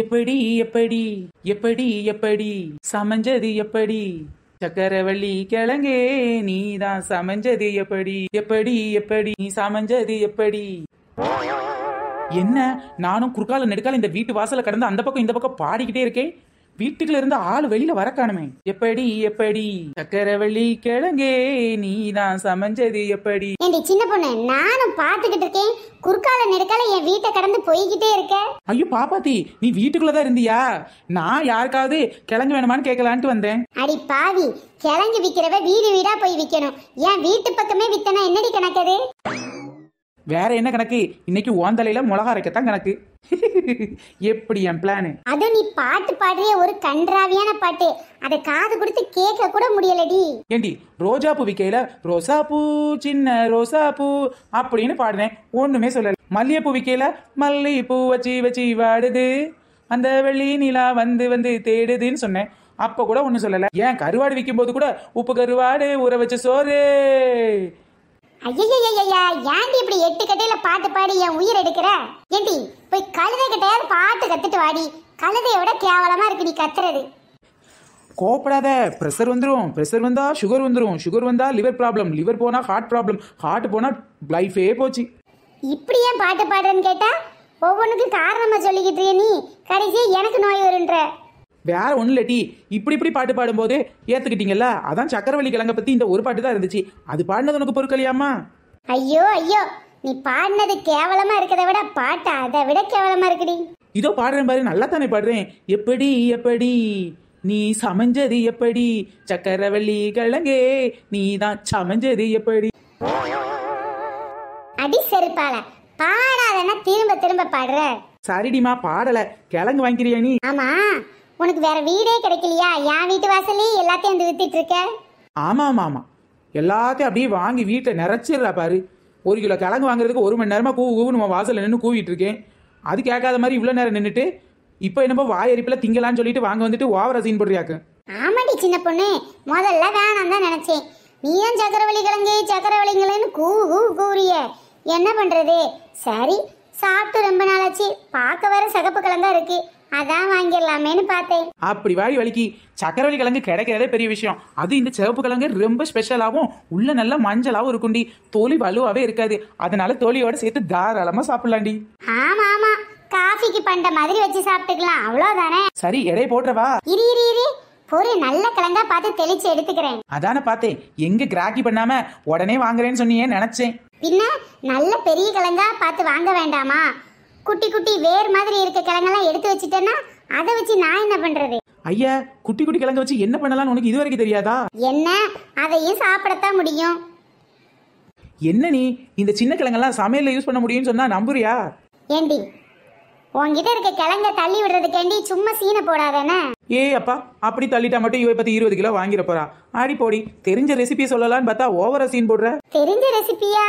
எப்படி எப்படி எப்படி எப்படி சமைஞ்சது எப்படி சக்கரவள்ளி கிழங்கே நீ தான் சமைஞ்சது எப்படி எப்படி எப்படி நீ சமைஞ்சது எப்படி என்ன நானும் குறுக்கால நெடுக்கால இந்த வீட்டு வாசல கடந்து அந்த பக்கம் இந்த பக்கம் பாடிக்கிட்டே இருக்கேன் வீட்டுக்குள்ள இருந்து ஆள் வெளியில வரக்கானுமே எப்படி எப்படி சக்கரவழி கிழங்கே நீ தான் சமைஞ்சது எப்படி என் சின்ன பொண்ணு நானும் பாத்துக்கிட்டு இருக்கேன் குறுக்கால நெருக்கால என் வீட்டை கடந்து போய்கிட்டே இருக்க ஐயோ பாப்பாத்தி நீ வீட்டுக்குள்ளதான் இருந்தியா நான் யாருக்காவது கிழங்கு வேணுமான்னு கேட்கலான்ட்டு வந்தேன் அடி பாவி கிழங்கு விக்கிறவ வீடு வீடா போய் விக்கணும் என் வீட்டு பக்கமே வித்தனா என்னடி கணக்கு வேற என்ன கணக்கு இன்னைக்கு ஓந்தலையில மிளகா அரைக்கத்தான் கணக்கு எப்படி என் பிளானு அது நீ பாட்டு பாடுறிய ஒரு கன்றாவியான பாட்டு அதை காது கொடுத்து கேட்க கூட முடியலடி ஏண்டி ரோஜா பூ விக்கையில ரோசா பூ சின்ன ரோசா பூ அப்படின்னு பாடினேன் ஒண்ணுமே சொல்லல மல்லிகைப்பூ விக்கையில மல்லி பூ வச்சி வச்சி வாடுது அந்த வெள்ளி நிலா வந்து வந்து தேடுதுன்னு சொன்னேன் அப்ப கூட ஒன்னும் சொல்லல ஏன் கருவாடு விற்கும் போது கூட உப்பு கருவாடு ஊற வச்ச சோறு ஐயய்யா ஏன்டி இப்படி எட்டு கட்டையில பாட்டு பாடி என் உயிர் எடுக்கிற ஏண்டி போய் கழுதை கிட்டையாவது பாட்டு கத்துட்டு வாடி கழுதையை விட கேவலமா இருக்கு நீ கத்துறது கோப்படாத ப்ரெஷர் வந்துடும் ப்ரெஷர் வந்தா சுகர் வந்துடும் சுகர் வந்தா லிவர் ப்ராப்ளம் லிவர் போனா ஹார்ட் ப்ராப்ளம் ஹார்ட் போனா லைஃபே போச்சு இப்படி ஏன் பாட்டு பாடுறேன்னு கேட்டா ஒவ்வொன்றுக்கும் காரணமா சொல்லிக்கிட்டு நீ கடைசியா எனக்கு நோய் வருன்ற வேற ஒன்றும் இல்லட்டி இப்படி இப்படி பாட்டு பாடும்போது ஏத்துக்கிட்டீங்கல்ல அதான் சக்கரவள்ளி கிழங்க பற்றி இந்த ஒரு பாட்டு தான் இருந்துச்சு அது பாடினது உனக்கு பொறுக்கலையாமா ஐயோ ஐயோ நீ பாடினது கேவலமா இருக்கிறத விட பாட்டு அதை விட கேவலமா இருக்குடி இதோ பாடுற மாதிரி நல்லா தானே பாடுறேன் எப்படி எப்படி நீ சமைஞ்சது எப்படி சக்கரவள்ளி கிழங்கே நீ தான் சமைஞ்சது எப்படி அடி செருப்பால பாடாதன்னா திரும்ப திரும்ப பாடுற சரிடிமா பாடல கிழங்கு வாங்கிக்கிறியா நீ ஆமா உனக்கு வேற வீடே கிடைக்கலையா என் வீட்டு வாசலே எல்லாத்தையும் வந்து வித்துட்டு இருக்க ஆமா ஆமா எல்லாத்தையும் அப்படியே வாங்கி வீட்டில் நிறைச்சிடுறா பாரு ஒரு கிலோ கிழங்கு வாங்குறதுக்கு ஒரு மணி நேரமாக கூவு கூவு நம்ம வாசலில் நின்று கூவிட்டு இருக்கேன் அது கேட்காத மாதிரி இவ்வளோ நேரம் நின்றுட்டு இப்போ என்னப்போ வாயரிப்பில் திங்கலான்னு சொல்லிட்டு வாங்க வந்துட்டு ஓவர சீன் போடுறியாக்கு ஆமாடி சின்ன பொண்ணு முதல்ல வேணாம் தான் நினச்சேன் நீ ஏன் சக்கரவள்ளி கிழங்கு சக்கரவள்ளிங்களேன்னு கூவு கூவு கூறிய என்ன பண்ணுறது சரி சாப்பிட்டு ரொம்ப நாளாச்சு பார்க்க வர சகப்பு கிழங்கா இருக்குது அதான் வாங்கிடலாமேன்னு பார்த்தேன் அப்படி வாடி வலிக்கு சக்கரவள்ளி கிழங்கு கிடைக்கிறதே பெரிய விஷயம் அது இந்த சிவப்பு கிழங்கு ரொம்ப ஸ்பெஷலாகவும் உள்ள நல்லா மஞ்சளாகவும் இருக்கும்டி தோழி வலுவாகவே இருக்காது அதனால தோழியோட சேர்த்து தாராளமாக சாப்பிடலாண்டி ஆமா ஆமா காஃபிக்கு பண்ற மாதிரி வச்சு சாப்பிட்டுக்கலாம் அவ்வளவுதானே சரி எடை போட்டுறவா இரு இரு இரு ஒரு நல்ல கிழங்கா பார்த்து தெளிச்சு எடுத்துக்கிறேன் அதான பார்த்தேன் எங்க கிராக்கி பண்ணாம உடனே வாங்குறேன்னு சொன்னியே நினைச்சேன் பின்ன நல்ல பெரிய கிழங்கா பார்த்து வாங்க வேண்டாமா குட்டி குட்டி வேர் மாதிரி இருக்க கிழங்கெல்லாம் எடுத்து வச்சுட்டேன்னா அதை வச்சு நான் என்ன பண்றது ஐயா குட்டி குட்டி கிழங்கு வச்சு என்ன பண்ணலாம்னு உனக்கு இது வரைக்கும் தெரியாதா என்ன அதையும் சாப்பிடத்தான் முடியும் என்ன நீ இந்த சின்ன கிழங்கெல்லாம் சமையல்ல யூஸ் பண்ண முடியும்னு சொன்னா நம்புறியா ஏண்டி உன்கிட்ட இருக்க கிழங்க தள்ளி விடுறதுக்கேண்டி சும்மா சீனை போடாதேனே ஏய் அப்பா அப்படி தள்ளிட்டா மட்டும் இவை பத்தி இருபது கிலோ வாங்கிட போறா ஆடி போடி தெரிஞ்ச ரெசிபி சொல்லலாம்னு பார்த்தா ஓவரா சீன் போடுற தெரிஞ்ச ரெசிபியா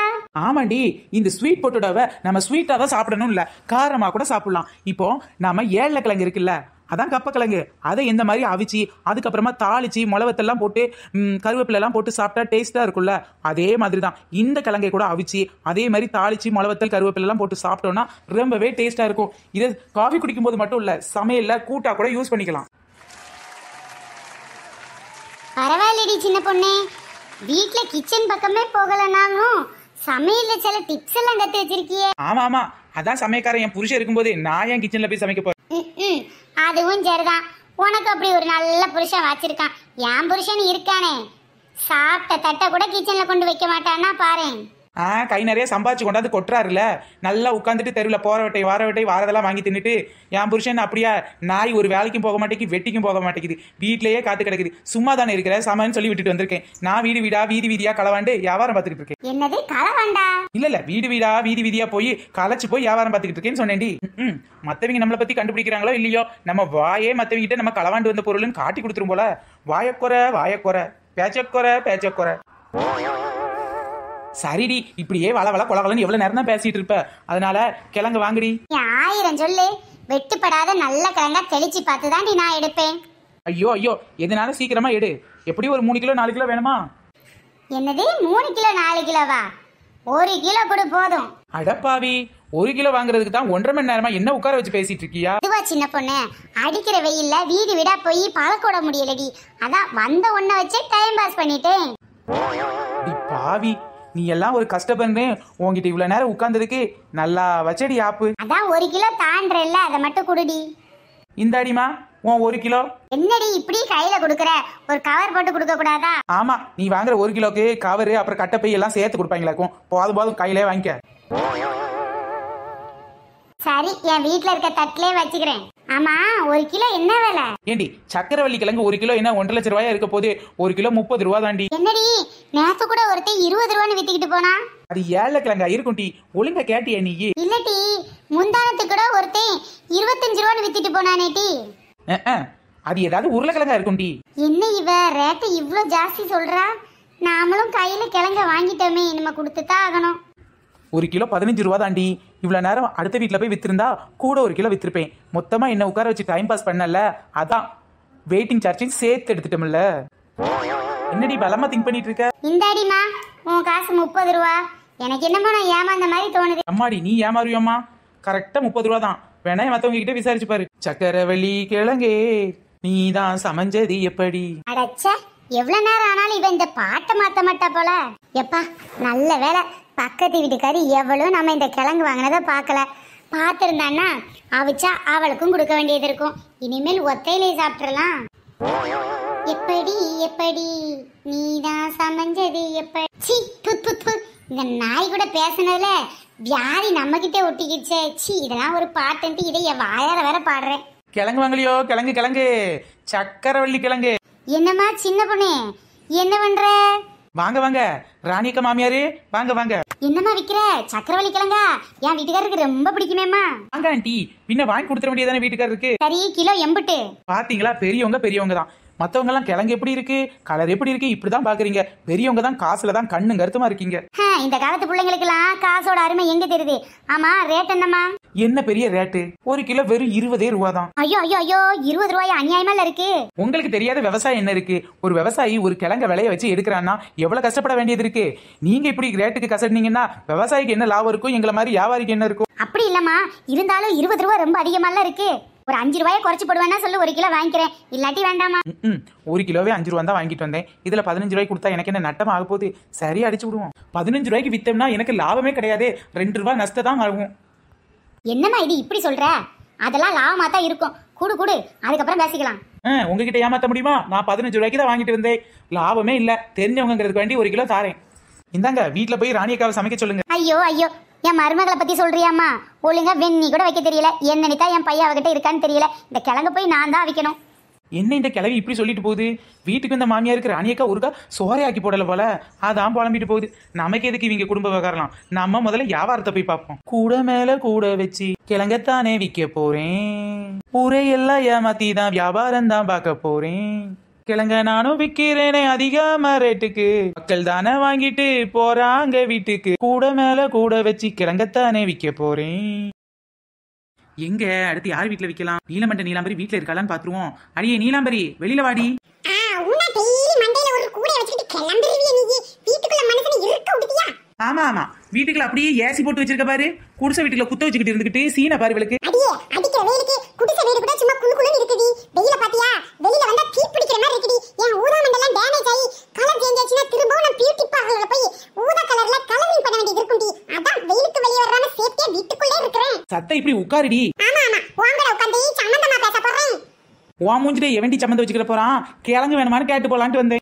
ஆமாண்டி இந்த ஸ்வீட் பொட்டோடாவை நம்ம ஸ்வீட்டா தான் சாப்பிடணும் இல்ல காரமா கூட சாப்பிடலாம் இப்போ நாம ஏழல கிழங்கு இருக்குல்ல அதான் கப்பக்கிழங்கு அதை இந்த மாதிரி அவிச்சு அதுக்கப்புறமா தாளிச்சு மிளவத்தெல்லாம் போட்டு கருவேப்பிலெல்லாம் போட்டு சாப்பிட்டா டேஸ்ட்டாக இருக்கும்ல அதே மாதிரி தான் இந்த கிழங்கை கூட அவிச்சு அதே மாதிரி தாளிச்சு மிளவத்தல் கருவேப்பிலெல்லாம் போட்டு சாப்பிட்டோன்னா ரொம்பவே டேஸ்ட்டாக இருக்கும் இதை காஃபி குடிக்கும்போது மட்டும் இல்லை சமையலில் கூட்டாக கூட யூஸ் பண்ணிக்கலாம் பரவாயில்லடி சின்ன பொண்ணே வீட்டில் கிச்சன் பக்கமே போகலனாலும் சமையல்ல சில டிப்ஸ் எல்லாம் கத்து வச்சிருக்கியே ஆமா ஆமா அதான் சமையக்காரன் என் புருஷன் இருக்கும்போது நான் என் கிச்சன்ல போய் சமைக்க போறேன் அதுவும் சரிதான் உனக்கு அப்படி ஒரு நல்ல புருஷன் வச்சிருக்கான் என் புருஷன் இருக்கானே சாப்பிட்ட தட்டை கூட கிச்சனில் கொண்டு வைக்க மாட்டான்னா பாரு ஆ கை நிறைய சம்பாதிச்சு கொண்டாந்து கொட்டுறாருல நல்லா உட்காந்துட்டு தெருவில் போகிற வேட்டை வார வேட்டை வாரதெல்லாம் வாங்கி தின்னுட்டு என் புருஷன் அப்படியா நாய் ஒரு வேலைக்கும் போக மாட்டேங்குது வெட்டிக்கும் போக மாட்டேங்குது வீட்டிலேயே காத்து கிடக்குது சும்மா தானே இருக்கிற சமான்னு சொல்லி விட்டுட்டு வந்திருக்கேன் நான் வீடு வீடா வீதி வீதியா களவாண்டு வியாபாரம் பார்த்துக்கிட்டு இருக்கேன் என்னது களவாண்டா இல்ல இல்ல வீடு வீடா வீதி வீதியா போய் களைச்சு போய் வியாபாரம் பார்த்துக்கிட்டு இருக்கேன்னு சொன்னேன்டி மத்தவங்க நம்மளை பத்தி கண்டுபிடிக்கிறாங்களோ இல்லையோ நம்ம வாயே மத்தவங்க கிட்ட நம்ம களவாண்டு வந்த பொருள்னு காட்டி கொடுத்துரும் போல வாயக்குறை வாயக்குறை பேச்சக்குறை பேச்சக்குறை சரிடி இப்படியே வள வள கொலகலன்னு எவ்வளவு நேரம் தான் பேசிட்டு இருப்ப அதனால கிழங்கு வாங்குடி ஆயிரம் சொல்லு வெட்டுப்படாத நல்ல கிழங்கா தெளிச்சு பார்த்து தாண்டி நான் எடுப்பேன் ஐயோ ஐயோ எதனால சீக்கிரமா எடு எப்படி ஒரு மூணு கிலோ நாலு கிலோ வேணுமா என்னது மூணு கிலோ நாலு கிலோவா ஒரு கிலோ கூட போதும் அடப்பாவி ஒரு கிலோ வாங்குறதுக்கு தான் ஒன்றரை மணி நேரமா என்ன உட்கார வச்சு பேசிட்டு இருக்கியா இதுவா சின்ன பொண்ணு அடிக்கிற வெயில்ல வீடு வீடா போய் பழக்கூட முடியலடி அதான் வந்த ஒன்ன வச்சே டைம் பாஸ் பண்ணிட்டேன் பாவி நீ எல்லாம் ஒரு கஷ்டப்படுறேன் உங்ககிட்ட இவ்வளவு நேரம் உட்கார்ந்ததுக்கு நல்லா வச்சடி ஆப்பு அதான் ஒரு கிலோ தாண்டல அதை மட்டும் குடுடி இந்தாடிமா உன் ஒரு கிலோ என்னடி இப்படி கையில குடுக்கற ஒரு கவர் போட்டு கொடுக்க கூடாதா ஆமா நீ வாங்குற ஒரு கிலோக்கு கவர் அப்புறம் பை எல்லாம் சேர்த்து கொடுப்பாங்களா போது போதும் கையிலே வாங்கிக்க சரி என் வீட்டுல இருக்க தட்டிலே வச்சுக்கிறேன் ஆமா ஒரு கிலோ என்ன விலை ஏண்டி சக்கரவள்ளி கிழங்கு ஒரு கிலோ என்ன ஒன்றரை லட்சம் ரூபாயா இருக்க போது ஒரு கிலோ முப்பது ரூபா தாண்டி என்னடி நேத்து கூட ஒருத்தன் இருபது ரூபான்னு வித்துக்கிட்டு போனா அது ஏழை கிழங்கா இருக்கும் டி ஒழுங்கா கேட்டியா நீ இல்லடி முந்தானத்துக்கு கூட ஒருத்தன் இருபத்தஞ்சு ரூபான்னு வித்துட்டு போனானே டி அது ஏதாவது உருளைக்கிழங்கா இருக்கும் டி என்ன இவ ரேட்டு இவ்வளோ ஜாஸ்தி சொல்றா நாமளும் கையில கிழங்க வாங்கிட்டோமே இனிமே கொடுத்துதான் ஆகணும் ஒரு கிலோ பதினஞ்சு ரூபா தாண்டி இவ்வளோ நேரம் அடுத்த வீட்டில் போய் விற்றுருந்தா கூட ஒரு கிலோ விற்றுருப்பேன் மொத்தமாக என்ன உட்கார வச்சு டைம் பாஸ் பண்ணல அதான் வெயிட்டிங் சார்ஜையும் சேர்த்து எடுத்துட்டோம்ல என்னடி பலமா திங்க் பண்ணிட்டு இருக்க உன் காசு முப்பது ரூபா எனக்கு என்னமோ நான் ஏமாந்த மாதிரி தோணுது அம்மாடி நீ ஏமாறுவியம்மா கரெக்டா முப்பது ரூபா தான் வேணா மத்தவங்க கிட்ட விசாரிச்சு பாரு சக்கரவள்ளி கிழங்கே நீ தான் சமைஞ்சது எப்படி அடச்ச எவ்வளவு நேரம் ஆனாலும் இவன் இந்த பாட்டை மாத்த மாட்டா போல எப்பா நல்ல வேலை பக்கத்து வீட்டுக்காரி எவ்வளோ நம்ம இந்த கிழங்கு வாங்கினதை பார்க்கல பார்த்துருந்தான்னா அவிச்சா அவளுக்கும் கொடுக்க வேண்டியது இருக்கும் இனிமேல் ஒத்தையிலே சாப்பிட்றலாம் எப்படி எப்படி தான் சமைஞ்சது எப்படி இந்த நாய் கூட பேசினதுல வியாதி நம்ம கிட்டே ஒட்டிக்கிச்சே சி இதெல்லாம் ஒரு பாட்டுன்ட்டு இதை என் வாயார வேற பாடுறேன் கிழங்கு வாங்கலையோ கிழங்கு கிழங்கு சக்கரவள்ளி கிழங்கு என்னம்மா சின்ன பொண்ணு என்ன பண்ற வாங்க வாங்க ராணிக்க மாமியாரு வாங்க வாங்க என்னம்மா விக்கிற சக்கரவள்ளி கிழங்கா என் வீட்டுக்காரருக்கு ரொம்ப பிடிக்குமேம்மா வாங்க ஆண்டி பின்ன வாங்கி கொடுத்துட முடியாது வீட்டுக்காரருக்கு சரி கிலோ எம்பிட்டு பாத்தீங்களா பெரியவங்க பெரியவங்க தான் மத்தவங்க எல்லாம் கிழங்கு எப்படி இருக்கு கலர் எப்படி இருக்கு இப்படிதான் பாக்குறீங்க பெரியவங்க தான் காசுல தான் கண்ணு கருத்துமா இருக்கீங்க இந்த காலத்து பிள்ளைங்களுக்கு எல்லாம் காசோட அருமை எங்க தெரியுது ஆமா ரேட் என்னம்மா என்ன பெரிய ரேட்டு ஒரு கிலோ வெறும் இருபதே ரூபா தான் ஐயோ ஐயோ ஐயோ இருபது ரூபாய் அநியாயமால இருக்கு உங்களுக்கு தெரியாத விவசாயம் என்ன இருக்கு ஒரு விவசாயி ஒரு கிழங்க விலைய வச்சு எடுக்கிறான்னா எவ்வளவு கஷ்டப்பட வேண்டியது இருக்கு நீங்க இப்படி ரேட்டுக்கு கசடினீங்கன்னா விவசாயிக்கு என்ன லாபம் இருக்கும் எங்களை மாதிரி வியாபாரிக்கு என்ன இருக்கும் அப்படி இல்லம்மா இருந்தாலும் இருபது ரூபாய் ரொம்ப அதிகமால இருக்கு ஒரு அஞ்சு ரூபாயை குறைச்சு போடுவேன்னா சொல்லு ஒரு கிலோ வாங்கிக்கிறேன் இல்லாட்டி வேண்டாமா ம் ஒரு கிலோவே அஞ்சு ரூபா தான் வாங்கிட்டு வந்தேன் இதில் பதினஞ்சு ரூபாய்க்கு கொடுத்தா எனக்கு என்ன நட்டம் ஆக போகுது சரியா அடிச்சு விடுவோம் பதினஞ்சு ரூபாய்க்கு வித்தோம்னா எனக்கு லாபமே கிடையாது ரெண்டு ரூபா நஷ்டம் தான் ஆகும் என்னம்மா இது இப்படி சொல்ற அதெல்லாம் லாபமா தான் இருக்கும் கூடு கூடு அதுக்கப்புறம் பேசிக்கலாம் உங்ககிட்ட ஏமாத்த முடியுமா நான் பதினஞ்சு ரூபாய்க்கு தான் வாங்கிட்டு இருந்தேன் லாபமே இல்ல தெரிஞ்சவங்கிறதுக்கு வேண்டி ஒரு கிலோ தாரேன் இந்தாங்க வீட்டுல போய் ராணியக்காவ சமைக்க சொல்லுங்க ஐயோ ஐயோ என் மருமகளை பத்தி சொல்றியாமா ஒழுங்கா வெண்ணி கூட வைக்க தெரியல என்னனிதான் என் பையன் அவகிட்ட இருக்கான்னு தெரியல இந்த கிழங்கு போய் நான் தான் வைக்கணும் என்ன இந்த கிளவி இப்படி சொல்லிட்டு போகுது வீட்டுக்கு இந்த மாமியாருக்கு ராணியக்கா ஒருக்கா சோறை ஆக்கி போடல போல அதான் புலம்பிட்டு போகுது நமக்கு எதுக்கு இவங்க குடும்ப விவகாரம் நம்ம முதல்ல வியாபாரத்தை போய் பார்ப்போம் கூட மேல கூட வச்சு கிழங்கத்தானே விற்க போறேன் எல்லாம் ஏமாத்தி தான் வியாபாரம் தான் பார்க்க போறேன் கிழங்க நானும் விக்கிறேனே அதிகமா ரேட்டுக்கு மக்கள் தானே வாங்கிட்டு போறாங்க வீட்டுக்கு கூட மேல கூட வச்சு கிழங்கத்தானே விற்க போறேன் எங்க அடுத்து யார் வீட்டுல விக்கலாம் நீலமண்ட நீலாம்பரி வீட்டுல இருக்காளான்னு பாத்துருவோம் அடியே நீலாம்பரி வெளியில வாடி ஆமா ஆமா வீட்டுக்குள்ள அப்படியே ஏசி போட்டு வச்சிருக்க பாரு குடிசை வீட்டுக்குள்ள குத்த வச்சுக்கிட்டு இருந்துகிட்டு சீனை பாரு விளக்கு அடியே அடிக்கிற வெயிலுக்கு குடிசை குளு கலர்ல அதான் இப்படி உட்காருடி ஆமா போறான் வேணுமான்னு கேட்டு போலான்ட்டு வந்தேன்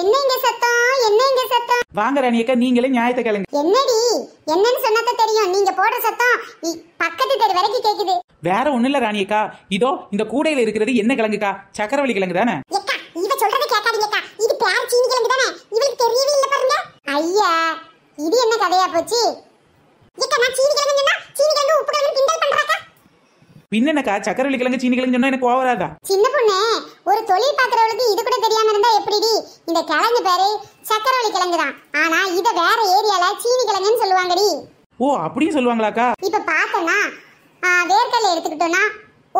என்னங்க சத்தம் என்னங்க சத்தம் வாங்க ராணியக்கா நீங்களே நியாயத்தை கிளம்பி என்னடி என்னன்னு சொன்னாத தெரியும் நீங்க போடுற சத்தம் இ- பக்கத்து தெரு வரைக்கும் கேக்குது வேற ஒண்ணும் இல்ல ராணியக்கா இதோ இந்த கூடையில இருக்கிறது என்ன கிழங்குக்கா சக்கரவள்ளி கிழங்கு தானே ஏக்கா இவ சொல்றத கேட்காதீங்கக்கா இது பேர் சீனி கிழங்கு தானே இவளுக்கு தெரியவே இல்ல பாருங்க ஐயா இது என்ன கதையா போச்சு ஏக்கா நான் சீனி பின்னக்கா சக்கரவள்ளி கிழங்கு சீனி கிழங்கு சொன்னா எனக்கு ஓவராதா சின்ன பொண்ணு ஒரு தொழில் பாக்குறவளுக்கு இது கூட தெரியாம இருந்தா எப்படிடி இந்த கிழங்கு பேரு சக்கரவள்ளி கிழங்கு தான் ஆனா இத வேற ஏரியால சீனி கிழங்குன்னு சொல்லுவாங்கடி ஓ அப்படியும் சொல்லுவாங்களாக்கா இப்ப பார்த்தனா வேர்க்கடலை எடுத்துக்கிட்டோம்னா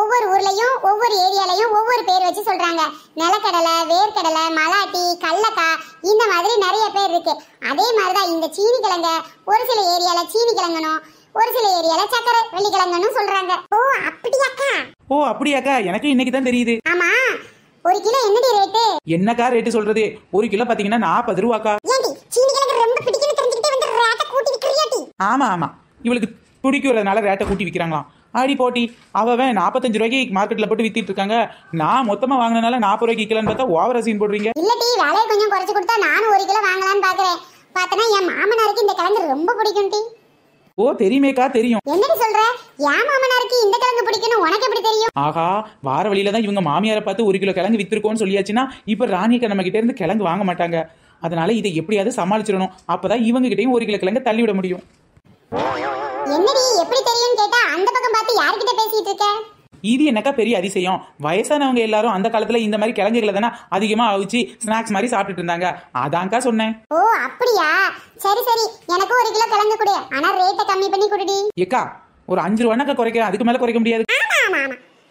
ஒவ்வொரு ஊர்லயும் ஒவ்வொரு ஏரியாலையும் ஒவ்வொரு பேர் வச்சு சொல்றாங்க நிலக்கடலை வேர்க்கடலை மலாட்டி கல்லக்கா இந்த மாதிரி நிறைய பேர் இருக்கு அதே மாதிரிதான் இந்த சீனி கிழங்க ஒரு சில ஏரியால சீனி கிழங்கனும் ஒரு சில ஏரியால சக்கர வெள்ளிக்கிழங்கன்னு சொல்றாங்க ஓ அப்படியாக்கா ஓ அப்படியாக்கா எனக்கு இன்னைக்கு தான் தெரியுது ஆமா ஒரு கிலோ என்னடி ரேட்டு என்னக்கா ரேட்டு சொல்றது ஒரு கிலோ பாத்தீங்கன்னா நாற்பது ரூபாக்கா ஏண்டி சீனி கிழங்கு ரொம்ப பிடிக்கும்னு வந்து ரேட்டை கூட்டி ஆமா ஆமா இவளுக்கு பிடிக்கிறதுனால ரேட்டை கூட்டி விற்கிறாங்களாம் ஆடி போட்டி அவன் நாற்பத்தஞ்சு ரூபாய்க்கு மார்க்கெட்ல போட்டு வித்திட்டு இருக்காங்க நான் மொத்தமாக வாங்கினால நாற்பது ரூபாய்க்கு விற்கலான்னு பார்த்தா ஓவர சீன் போடுறீங்க டி வேலையை கொஞ்சம் குறைச்சு கொடுத்தா நானும் ஒரு கிலோ வாங்கலாம்னு பாக்குறேன் பாத்தனா என் மாமனாருக்கு இந்த கலந்து ரொம்ப பிடிக்கும் டி ஓ தெரியுமேக்கா தெரியும் என்னடி சொல்ற என் மாமனாருக்கு இந்த கிழங்கு பிடிக்கணும் உனக்கு எப்படி தெரியும் ஆஹா வார வழியில தான் இவங்க மாமியாரை பார்த்து ஒரு கிலோ கிழங்கு வித்திருக்கோம்னு சொல்லியாச்சுன்னா இப்ப ராணியக்கா நம்ம கிட்ட இருந்து கிழங்கு வாங்க மாட்டாங்க அதனால இதை எப்படியாவது சமாளிச்சிடணும் அப்பதான் இவங்க கிட்டயும் ஒரு கிலோ கிழங்கு தள்ளிவிட முடியும் என்னடி எப்படி தெரியும்னு கேட்டா அந்த பக்கம் பார்த்து யார்கிட்ட பேசிட்டு இருக்க இது என்னக்கா பெரிய அதிசயம் வயசானவங்க எல்லாரும் அந்த காலத்துல இந்த மாதிரி கிழங்குகளை தானே அதிகமா அவிச்சு ஸ்நாக்ஸ் மாதிரி சாப்பிட்டுட்டு இருந்தாங்க அதான்க்கா சொன்னேன் ஓ அப்படியா சரி சரி எனக்கு ஒரு கிலோ கிழங்கு கொடு ஆனா ரேட்டை கம்மி பண்ணி கொடுடி ஏக்கா ஒரு அஞ்சு ரூபாய்க்கா குறைக்க அதுக்கு மேல குறைக்க முடியாது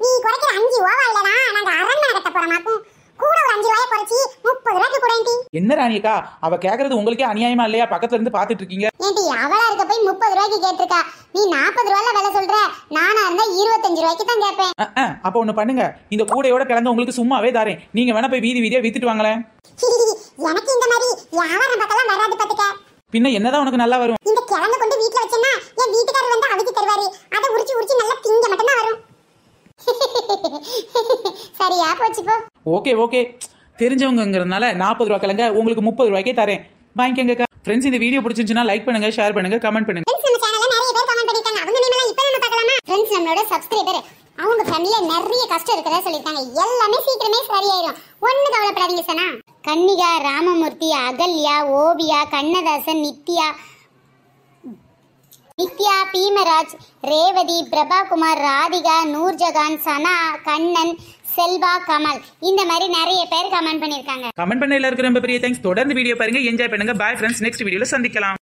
நீ குறைக்கிற அஞ்சு ஓவா இல்லனா நாங்க அரண்மனை கட்ட போறமாக்கும் ஒரு அஞ்சு ரூபாய் குறைச்சி முப்பது ரூபாய்க்கு கூடேன்டி என்ன ராணியக்கா அவ கேக்குறது உங்களுக்கே அநியாயமா இல்லையா பக்கத்துல இருந்து பாத்துட்டு இருக்கீங்க ஏன்டி அவளா இருக்க போய் முப்பது ரூபாய்க்கு கேட்டிருக்கா நீ நாற்பது ரூபாய்ல விலை சொல்ற நானா இருந்தா இருபத்தஞ்சு ரூபாய்க்கு தான் கேட்பேன் அப்ப ஒண்ணு பண்ணுங்க இந்த கூடையோட கலந்து உங்களுக்கு சும்மாவே தாரேன் நீங்க வேணா போய் வீதி வீதியா வித்துட்டு வாங்களேன் எனக்கு இந்த மாதிரி வியாபாரம் பக்கம்லாம் வராது பாத்துக்க பின்ன என்னதான் உனக்கு நல்லா வரும் இந்த கிழங்கு கொண்டு வீட்டுல வச்சேன்னா என் வீட்டுக்காரர் வந்து அவிச்சு தருவாரு அதை உரிச்சு உரிச்சு நல்லா திங்க மட்டும்தான் வரும் சரியா போச்சு போ ஓகே ஓகே தெரிஞ்சவங்கங்கிறதுனால நாற்பது ரூபா கிழங்க உங்களுக்கு முப்பது ரூபாய்க்கே தரேன் வாங்கிக்கங்கக்கா ஃப்ரெண்ட்ஸ் இந்த வீடியோ பிடிச்சிருந்துச்சுன்னா லைக் பண்ணுங்க ஷேர் பண்ணுங்க கமெண்ட் பண்ணுங்க ஃப்ரெண்ட்ஸ் நம்மளோட சப்ஸ்கிரைபர் அவங்க ஃபேமிலியில நிறைய கஷ்டம் இருக்கதா சொல்லிருக்காங்க எல்லாமே சீக்கிரமே சரியாயிடும் ஒண்ணு கவலைப்படாதீங்க சனா கன்னிகா ராமமூர்த்தி அகல்யா ஓவியா கண்ணதாசன் நித்யா நித்யா பீமராஜ் ரேவதி பிரபாகுமார் ராதிகா நூர்ஜகான் சனா கண்ணன் செல்வா கமல் இந்த மாதிரி நிறைய பேர் கமெண்ட் பண்ணிருக்காங்க கமெண்ட் பண்ண எல்லாருக்கும் ரொம்ப பெரிய தேங்க்ஸ் தொடர்ந்து வீடியோ பாருங்க என்ஜாய் பண்ணுங்க பாய் ஃப்ரெண்ட்ஸ் நெக்ஸ்ட் வீடியோல சந்திக்கலாம்